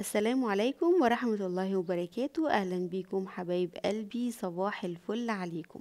السلام عليكم ورحمة الله وبركاته أهلا بيكم حبايب قلبي صباح الفل عليكم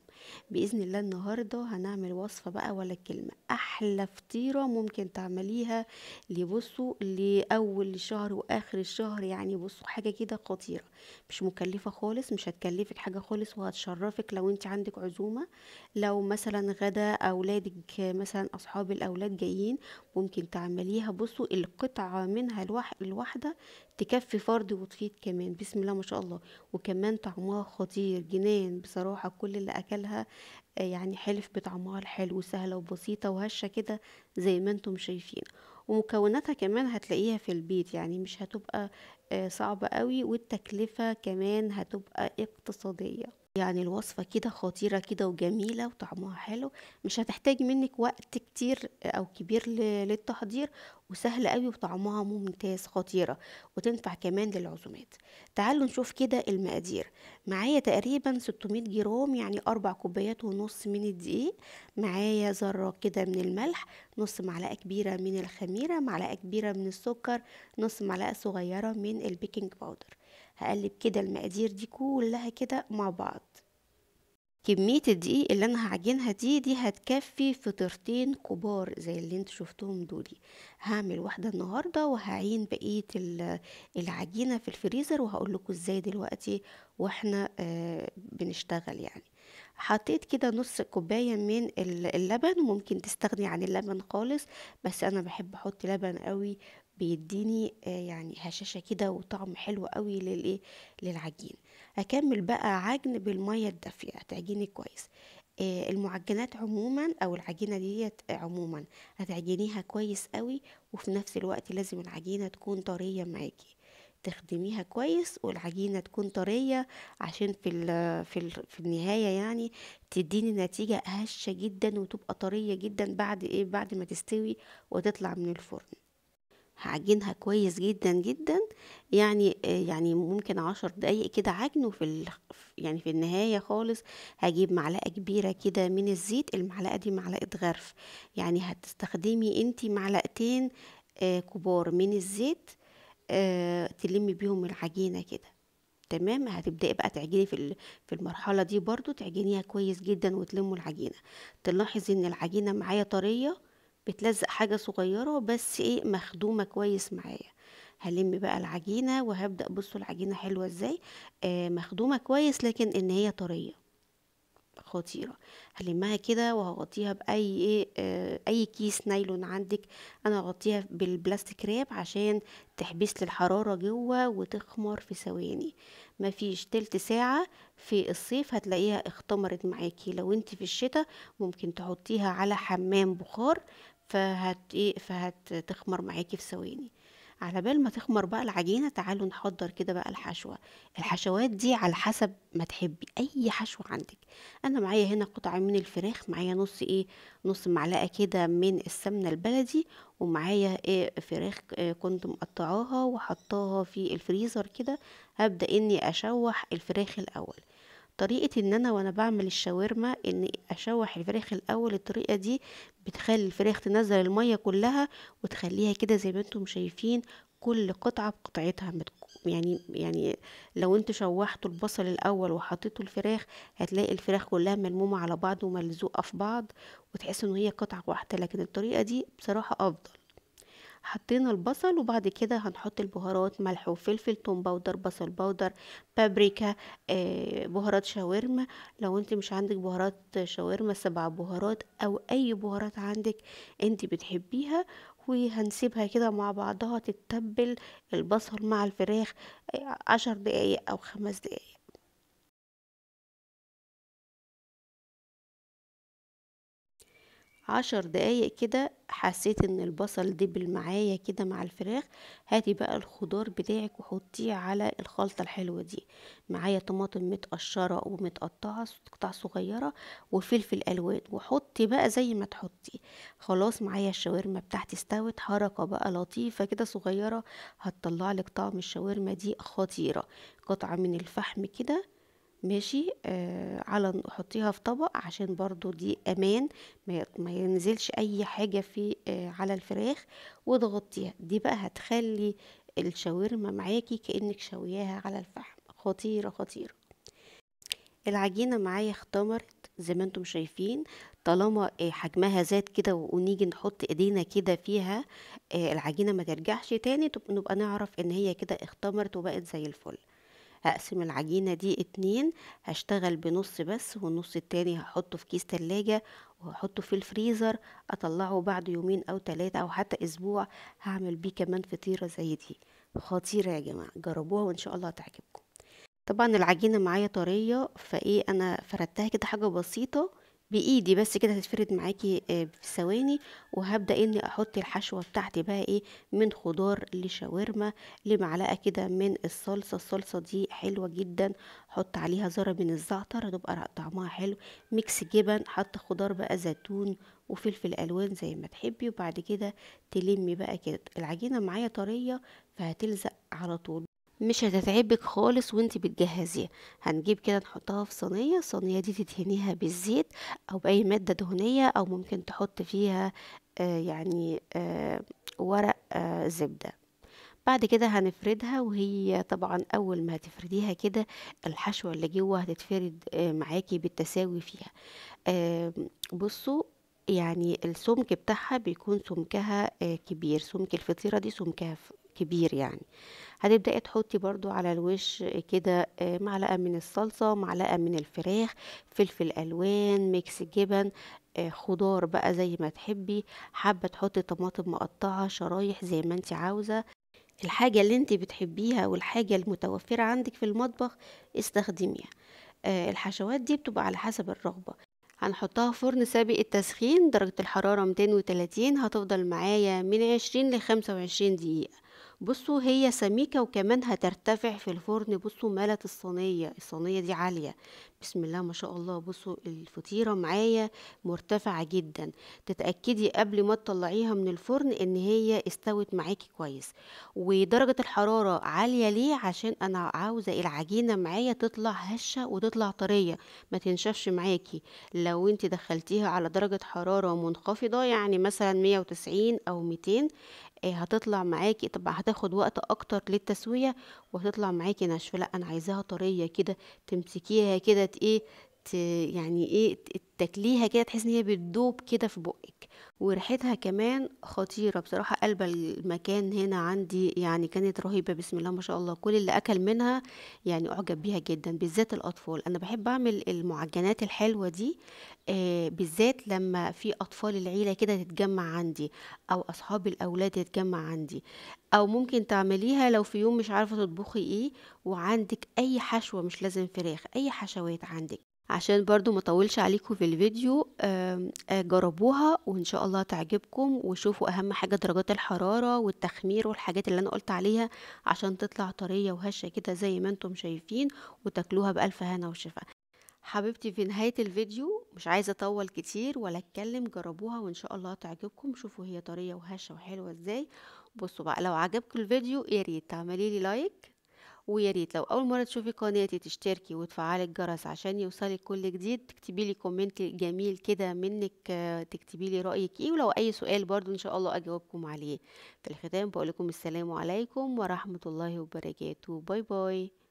بإذن الله النهاردة هنعمل وصفة بقى ولا كلمة أحلى فطيرة ممكن تعمليها لبصوا بصوا لأول الشهر وآخر الشهر يعني بصوا حاجة كده خطيرة مش مكلفة خالص مش هتكلفك حاجة خالص وهتشرفك لو انت عندك عزومة لو مثلا غدا أولادك مثلا أصحاب الأولاد جايين ممكن تعمليها بصوا القطعة منها الواحدة تكفي فرد وتفيد كمان بسم الله ما شاء الله وكمان طعمها خطير جنان بصراحة كل اللي أكلها آه، يعني حلف بطعمها الحلو سهلة وبسيطة وهشة كده زي ما انتم شايفين ومكوناتها كمان هتلاقيها في البيت يعني مش هتبقى آه، صعبة قوي والتكلفة كمان هتبقى اقتصادية يعني الوصفة كده خطيرة كده وجميلة وطعمها حلو مش هتحتاج منك وقت كتير أو كبير للتحضير وسهلة قوي وطعمها ممتاز خطيرة وتنفع كمان للعزومات تعالوا نشوف كده المقادير معايا تقريبا 600 جرام يعني أربع كوبايات ونص من الدقيق معايا ذرة كده من الملح نص معلقة كبيرة من الخميرة معلقة كبيرة من السكر نص معلقة صغيرة من البيكنج باودر هقلب كده المقادير دي كلها كده مع بعض كمية الدقيق اللي انا هعجنها دي دي هتكفي فطرتين كبار زي اللي انتوا شفتهم دولي هعمل واحدة النهاردة وهعين بقية العجينة في الفريزر وهقول لكم ازاي دلوقتي واحنا آه، بنشتغل يعني حطيت كده نص كوباية من اللبن ممكن تستغني عن اللبن خالص بس انا بحب احط لبن قوي بيديني آه، يعني هشاشة كده وطعم حلو قوي للعجين اكمل بقى عجن بالميه الدافيه هتعجني كويس آه، المعجنات عموما او العجينه ديت عموما هتعجنيها كويس قوي وفي نفس الوقت لازم العجينه تكون طريه معاكي تخدميها كويس والعجينه تكون طريه عشان في الـ في الـ في النهايه يعني تديني نتيجه هشه جدا وتبقى طريه جدا بعد ايه بعد ما تستوي وتطلع من الفرن هعجنها كويس جدا جدا يعني يعني ممكن عشر دقايق كده عجنه في ال... يعني في النهاية خالص هجيب معلقة كبيرة كده من الزيت المعلقة دي معلقة غرف يعني هتستخدمي انتي معلقتين آه كبار من الزيت آه تلمي بيهم العجينة كده تمام هتبداي بقى تعجني في في المرحله دي برضو تعجنيها كويس جدا وتلموا العجينه تلاحظي ان العجينه معايا طريه بتلزق حاجة صغيرة بس ايه مخدومة كويس معايا هلم بقى العجينة وهبدأ بصوا العجينة حلوة ازاي آه مخدومة كويس لكن ان هي طرية خطيرة هلمها كده وهغطيها بأي إيه آه أي كيس نايلون عندك أنا هغطيها بالبلاستيك راب عشان تحبس للحرارة الحرارة جوه وتخمر في ثواني مفيش تلت ساعة في الصيف هتلاقيها اختمرت معاكي لو انت في الشتاء ممكن تحطيها على حمام بخار فهت ايه فهتخمر معاكي في ثواني على بال ما تخمر بقى العجينه تعالوا نحضر كده بقى الحشوه الحشوات دي على حسب ما تحبي اي حشوه عندك انا معايا هنا قطعه من الفراخ معايا نص ايه نص معلقه كده من السمنه البلدي ومعايا إيه فراخ إيه كنت مقطعاها وحطاها في الفريزر كده هبدا اني اشوح الفراخ الاول طريقة ان انا وانا بعمل الشاورما ان اشوح الفراخ الاول الطريقة دي بتخلي الفراخ تنزل المية كلها وتخليها كده زي ما انتم شايفين كل قطعة بقطعتها يعني يعني لو انت شوحتوا البصل الاول وحطيتوا الفراخ هتلاقي الفراخ كلها ملمومة على بعض وملزوقة في بعض وتحس ان هي قطعة واحدة لكن الطريقة دي بصراحة افضل حطينا البصل وبعد كده هنحط البهارات ملح وفلفل توم باودر بصل باودر بابريكا آه، بهارات شاورما لو انت مش عندك بهارات شاورما سبع بهارات او اي بهارات عندك انت بتحبيها وهنسيبها كده مع بعضها تتبل البصل مع الفراخ آه، عشر دقايق او خمس دقايق عشر دقايق كده حسيت ان البصل دبل معايا كده مع الفراخ هاتي بقى الخضار بتاعك وحطيه على الخلطة الحلوة دي معايا طماطم متقشرة ومتقطعة قطع صغيرة وفلفل الوان وحطي بقى زي ما تحطي خلاص معايا الشاورما بتاعتي استوت حركة بقى لطيفة كده صغيرة هتطلع لك طعم الشاورما دي خطيرة قطعة من الفحم كده ماشي آه على حطيها في طبق عشان برضو دي امان ما, ما ينزلش اي حاجة في آه على الفراخ وتغطيها دي بقى هتخلي الشاورما معاكي كأنك شوياها على الفحم خطيرة خطيرة العجينة معايا اختمرت زي ما انتم شايفين طالما آه، حجمها زاد كده ونيجي نحط ايدينا كده فيها آه، العجينه ما ترجعش تاني نبقى نعرف ان هي كده اختمرت وبقت زي الفل هقسم العجينة دي اتنين هشتغل بنص بس والنص التاني هحطه في كيس تلاجة وهحطه في الفريزر اطلعه بعد يومين او تلاتة او حتى اسبوع هعمل بيه كمان فطيرة زي دي خطيرة يا جماعة جربوها وان شاء الله هتعجبكم طبعا العجينة معايا طرية فايه انا فردتها كده حاجة بسيطة بايدي بس كده هتتفرد معاكي في آه، ثواني وهبدا اني احط الحشوه بتاعتي بقى ايه من خضار لشاورما لمعلقه كده من الصلصه الصلصه دي حلوه جدا حط عليها ذره من الزعتر هتبقى طعمها حلو ميكس جبن حط خضار بقى زيتون وفلفل الوان زي ما تحبي وبعد كده تلمي بقى كده العجينه معايا طريه فهتلزق على طول مش هتتعبك خالص وانت بتجهزيها هنجيب كده نحطها في صينيه الصينيه دي تدهنيها بالزيت او باي ماده دهنيه او ممكن تحط فيها آه، يعني آه، ورق آه، زبده بعد كده هنفردها وهي طبعا اول ما هتفرديها كده الحشوه اللي جوه هتتفرد معاكي بالتساوي فيها بصوا يعني السمك بتاعها بيكون سمكها كبير سمك الفطيره دي سمكها كبير يعني هتبداي تحطي برضو على الوش كده آه، معلقه من الصلصه معلقه من الفراخ فلفل الوان ميكس جبن آه، خضار بقى زي ما تحبي حابه تحطي طماطم مقطعه شرايح زي ما انت عاوزه الحاجه اللي انت بتحبيها والحاجه المتوفره عندك في المطبخ استخدميها آه، الحشوات دي بتبقى على حسب الرغبه هنحطها فرن سابق التسخين درجة الحرارة 230 هتفضل معايا من 20 ل 25 دقيقة بصوا هي سميكة وكمان هترتفع في الفرن بصوا ملت الصينية الصينية دي عالية بسم الله ما شاء الله بصوا الفطيرة معايا مرتفعة جدا تتأكدي قبل ما تطلعيها من الفرن ان هي استوت معاكي كويس ودرجة الحرارة عالية ليه عشان انا عاوزة العجينة معايا تطلع هشة وتطلع طرية ما تنشفش معاكي لو انت دخلتيها على درجة حرارة منخفضة يعني مثلا 190 او 200 إيه، هتطلع معاكي تبقى هتاخد وقت اكتر للتسويه وهتطلع معاكي ناشفه لا انا عايزاها طريه كده تمسكيها كده ايه يعني ايه تاكليها كده تحس ان هي بتدوب كده في بقك وريحتها كمان خطيره بصراحه قلب المكان هنا عندي يعني كانت رهيبه بسم الله ما شاء الله كل اللي اكل منها يعني اعجب بيها جدا بالذات الاطفال انا بحب اعمل المعجنات الحلوه دي آه بالذات لما في اطفال العيله كده تتجمع عندي او اصحاب الاولاد يتجمع عندي او ممكن تعمليها لو في يوم مش عارفه تطبخي ايه وعندك اي حشوه مش لازم فراخ اي حشوات عندك عشان برضو ما طولش عليكم في الفيديو آه، جربوها وان شاء الله تعجبكم وشوفوا اهم حاجة درجات الحرارة والتخمير والحاجات اللي انا قلت عليها عشان تطلع طرية وهشة كده زي ما انتم شايفين وتاكلوها بألف هنا وشفاء حبيبتي في نهاية الفيديو مش عايزة اطول كتير ولا اتكلم جربوها وان شاء الله تعجبكم شوفوا هي طرية وهشة وحلوة ازاي بصوا بقى لو عجبكم الفيديو ياريت تعمليلي لايك ويا ريت لو اول مره تشوفي قناتي تشتركي وتفعلي الجرس عشان يوصلك كل جديد تكتبي لي كومنت جميل كده منك تكتبي لي رايك ايه ولو اي سؤال برضو ان شاء الله اجاوبكم عليه في الختام بقول لكم السلام عليكم ورحمه الله وبركاته باي باي